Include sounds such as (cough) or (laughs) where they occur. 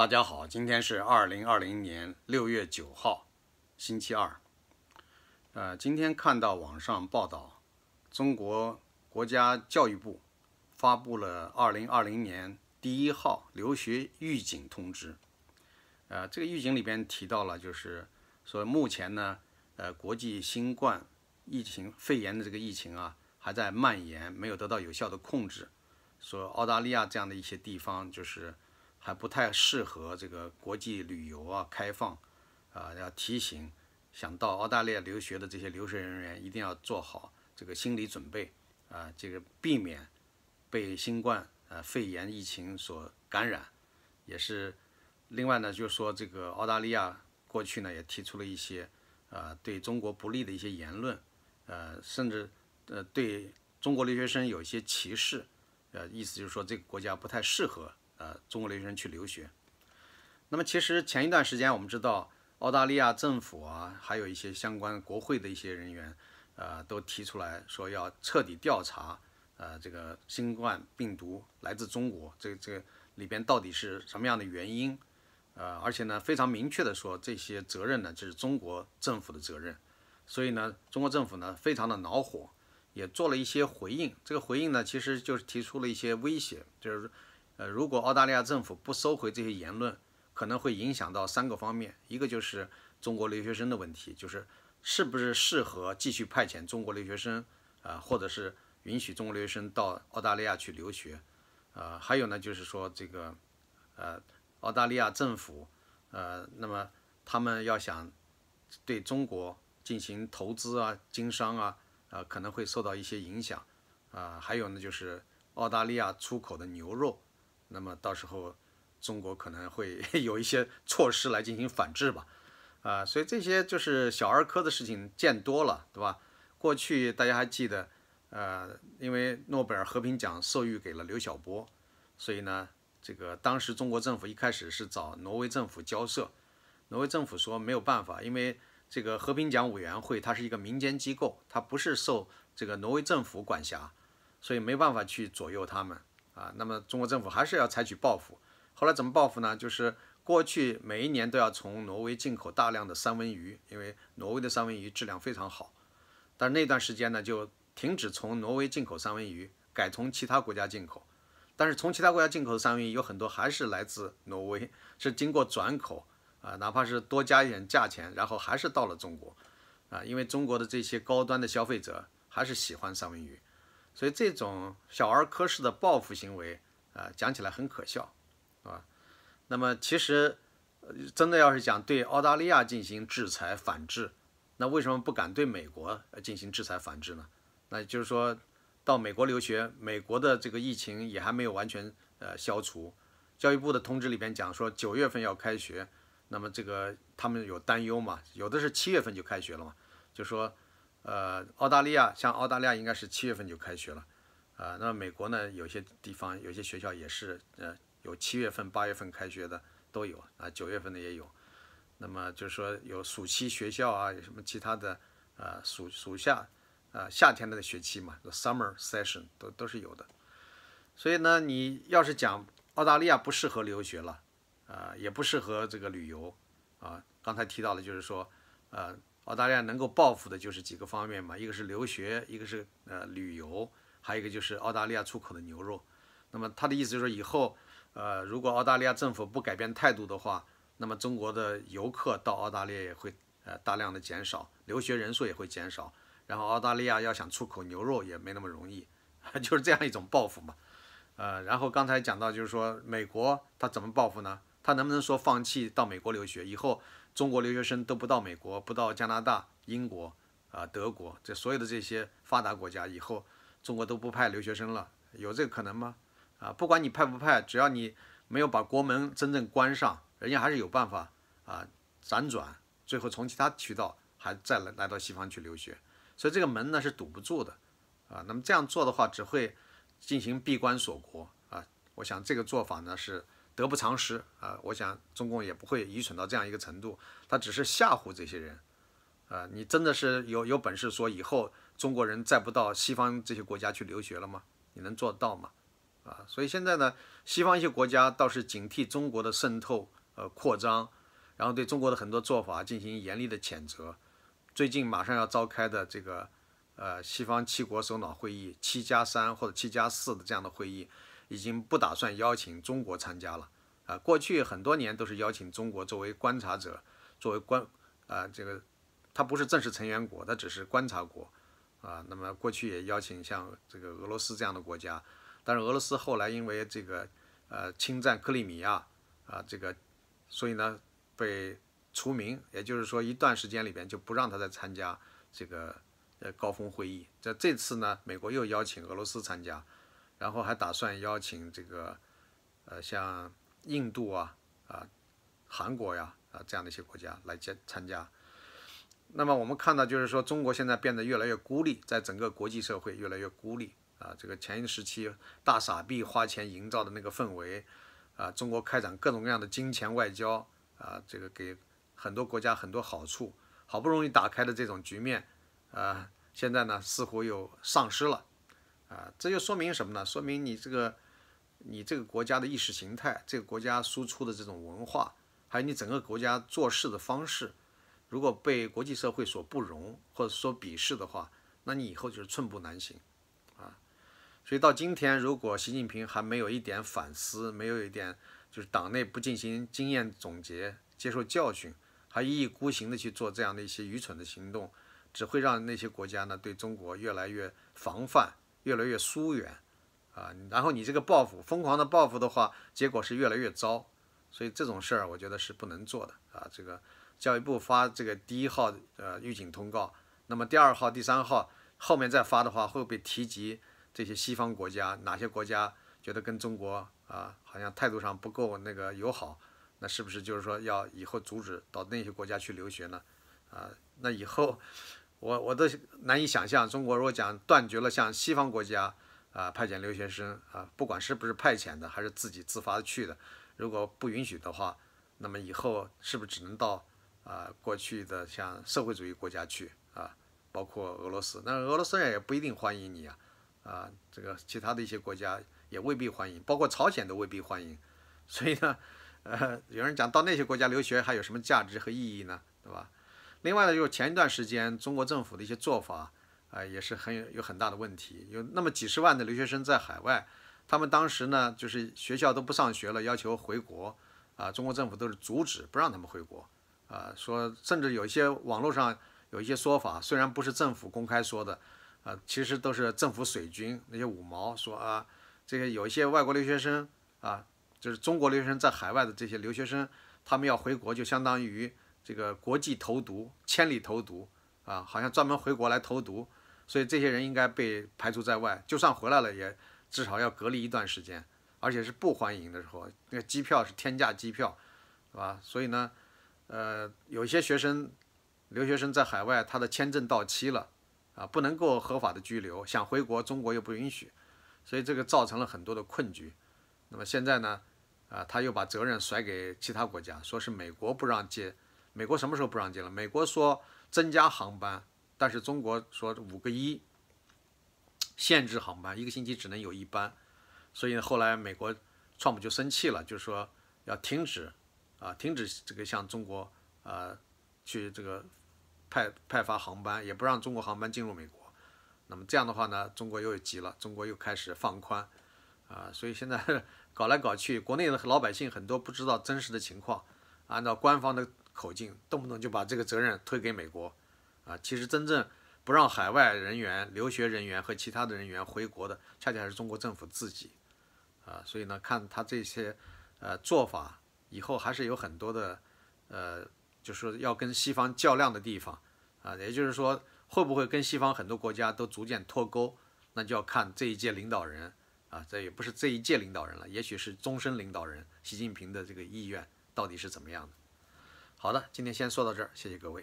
大家好，今天是二零二零年六月九号，星期二。呃，今天看到网上报道，中国国家教育部发布了二零二零年第一号留学预警通知。呃，这个预警里边提到了，就是说目前呢，呃，国际新冠疫情肺炎的这个疫情啊，还在蔓延，没有得到有效的控制。说澳大利亚这样的一些地方，就是。还不太适合这个国际旅游啊，开放，啊，要提醒想到澳大利亚留学的这些留学人员，一定要做好这个心理准备啊，这个避免被新冠呃肺炎疫情所感染，也是另外呢，就是说这个澳大利亚过去呢也提出了一些呃对中国不利的一些言论，呃，甚至呃对中国留学生有一些歧视，呃，意思就是说这个国家不太适合。呃，中国留学生去留学，那么其实前一段时间，我们知道澳大利亚政府啊，还有一些相关国会的一些人员，呃，都提出来说要彻底调查，呃，这个新冠病毒来自中国，这个、这个里边到底是什么样的原因？呃，而且呢，非常明确的说，这些责任呢就是中国政府的责任。所以呢，中国政府呢非常的恼火，也做了一些回应。这个回应呢，其实就是提出了一些威胁，就是。呃，如果澳大利亚政府不收回这些言论，可能会影响到三个方面：一个就是中国留学生的问题，就是是不是适合继续派遣中国留学生，呃，或者是允许中国留学生到澳大利亚去留学，呃，还有呢，就是说这个，呃，澳大利亚政府，呃，那么他们要想对中国进行投资啊、经商啊，呃，可能会受到一些影响，啊，还有呢，就是澳大利亚出口的牛肉。那么到时候，中国可能会 (laughs) 有一些措施来进行反制吧，啊，所以这些就是小儿科的事情，见多了，对吧？过去大家还记得，呃，因为诺贝尔和平奖授予给了刘晓波，所以呢，这个当时中国政府一开始是找挪威政府交涉，挪威政府说没有办法，因为这个和平奖委员会它是一个民间机构，它不是受这个挪威政府管辖，所以没办法去左右他们。啊，那么中国政府还是要采取报复。后来怎么报复呢？就是过去每一年都要从挪威进口大量的三文鱼，因为挪威的三文鱼质量非常好。但是那段时间呢，就停止从挪威进口三文鱼，改从其他国家进口。但是从其他国家进口的三文鱼有很多还是来自挪威，是经过转口啊，哪怕是多加一点价钱，然后还是到了中国。啊，因为中国的这些高端的消费者还是喜欢三文鱼。所以这种小儿科式的报复行为，啊，讲起来很可笑，是吧？那么其实真的要是讲对澳大利亚进行制裁反制，那为什么不敢对美国进行制裁反制呢？那就是说到美国留学，美国的这个疫情也还没有完全呃消除。教育部的通知里边讲说九月份要开学，那么这个他们有担忧嘛？有的是七月份就开学了嘛？就说。呃，澳大利亚像澳大利亚应该是七月份就开学了，啊，那么美国呢，有些地方有些学校也是，呃，有七月份、八月份开学的都有啊，九月份的也有，那么就是说有暑期学校啊，有什么其他的，呃，暑暑夏，啊，夏天的学期嘛，the summer session 都都是有的，所以呢，你要是讲澳大利亚不适合留学了，啊，也不适合这个旅游，啊，刚才提到了就是说，呃。澳大利亚能够报复的就是几个方面嘛，一个是留学，一个是呃旅游，还有一个就是澳大利亚出口的牛肉。那么他的意思就是说，以后呃如果澳大利亚政府不改变态度的话，那么中国的游客到澳大利亚也会呃大量的减少，留学人数也会减少，然后澳大利亚要想出口牛肉也没那么容易，(laughs) 就是这样一种报复嘛。呃，然后刚才讲到就是说美国他怎么报复呢？他能不能说放弃到美国留学以后？中国留学生都不到美国、不到加拿大、英国、啊德国，这所有的这些发达国家以后，中国都不派留学生了，有这个可能吗？啊，不管你派不派，只要你没有把国门真正关上，人家还是有办法啊辗转，最后从其他渠道还再来来到西方去留学，所以这个门呢是堵不住的，啊，那么这样做的话，只会进行闭关锁国啊，我想这个做法呢是。得不偿失啊！我想中共也不会愚蠢到这样一个程度，他只是吓唬这些人。啊，你真的是有有本事说以后中国人再不到西方这些国家去留学了吗？你能做到吗？啊，所以现在呢，西方一些国家倒是警惕中国的渗透、呃扩张，然后对中国的很多做法进行严厉的谴责。最近马上要召开的这个，呃，西方七国首脑会议、七加三或者七加四的这样的会议。已经不打算邀请中国参加了啊！过去很多年都是邀请中国作为观察者，作为观啊这个，它不是正式成员国，它只是观察国啊。那么过去也邀请像这个俄罗斯这样的国家，但是俄罗斯后来因为这个呃侵占克里米亚啊这个，所以呢被除名，也就是说一段时间里边就不让他再参加这个呃高峰会议。在这次呢，美国又邀请俄罗斯参加。然后还打算邀请这个，呃，像印度啊、啊、韩国呀、啊这样的一些国家来参参加。那么我们看到，就是说，中国现在变得越来越孤立，在整个国际社会越来越孤立啊。这个前一时期大傻逼花钱营造的那个氛围啊，中国开展各种各样的金钱外交啊，这个给很多国家很多好处，好不容易打开的这种局面啊，现在呢似乎又丧失了。啊，这就说明什么呢？说明你这个，你这个国家的意识形态，这个国家输出的这种文化，还有你整个国家做事的方式，如果被国际社会所不容或者说鄙视的话，那你以后就是寸步难行，啊，所以到今天，如果习近平还没有一点反思，没有一点就是党内不进行经验总结、接受教训，还一意孤行的去做这样的一些愚蠢的行动，只会让那些国家呢对中国越来越防范。越来越疏远，啊，然后你这个报复，疯狂的报复的话，结果是越来越糟，所以这种事儿我觉得是不能做的啊。这个教育部发这个第一号呃预警通告，那么第二号、第三号后面再发的话，会不会提及这些西方国家？哪些国家觉得跟中国啊好像态度上不够那个友好？那是不是就是说要以后阻止到那些国家去留学呢？啊，那以后。我我都难以想象，中国如果讲断绝了像西方国家啊派遣留学生啊，不管是不是派遣的，还是自己自发的去的，如果不允许的话，那么以后是不是只能到啊过去的像社会主义国家去啊？包括俄罗斯，那俄罗斯人也不一定欢迎你啊，啊，这个其他的一些国家也未必欢迎，包括朝鲜都未必欢迎。所以呢，呃，有人讲到那些国家留学还有什么价值和意义呢？对吧？另外呢，就是前一段时间中国政府的一些做法，啊，也是很有有很大的问题。有那么几十万的留学生在海外，他们当时呢，就是学校都不上学了，要求回国，啊，中国政府都是阻止不让他们回国，啊，说甚至有一些网络上有一些说法，虽然不是政府公开说的，啊，其实都是政府水军那些五毛说啊，这个有一些外国留学生啊，就是中国留学生在海外的这些留学生，他们要回国就相当于。这个国际投毒，千里投毒，啊，好像专门回国来投毒，所以这些人应该被排除在外，就算回来了也至少要隔离一段时间，而且是不欢迎的时候，那个机票是天价机票，是吧？所以呢，呃，有些学生，留学生在海外，他的签证到期了，啊，不能够合法的居留，想回国，中国又不允许，所以这个造成了很多的困局。那么现在呢，啊，他又把责任甩给其他国家，说是美国不让接。美国什么时候不让进了？美国说增加航班，但是中国说五个一限制航班，一个星期只能有一班，所以后来美国，创普就生气了，就说要停止，啊，停止这个向中国啊，去这个派派发航班，也不让中国航班进入美国。那么这样的话呢，中国又急了，中国又开始放宽，啊，所以现在 (laughs) 搞来搞去，国内的老百姓很多不知道真实的情况，按照官方的。口径动不动就把这个责任推给美国，啊，其实真正不让海外人员、留学人员和其他的人员回国的，恰恰是中国政府自己，啊，所以呢，看他这些呃做法，以后还是有很多的，呃，就是说要跟西方较量的地方，啊，也就是说会不会跟西方很多国家都逐渐脱钩，那就要看这一届领导人，啊，这也不是这一届领导人了，也许是终身领导人习近平的这个意愿到底是怎么样的。好的，今天先说到这儿，谢谢各位。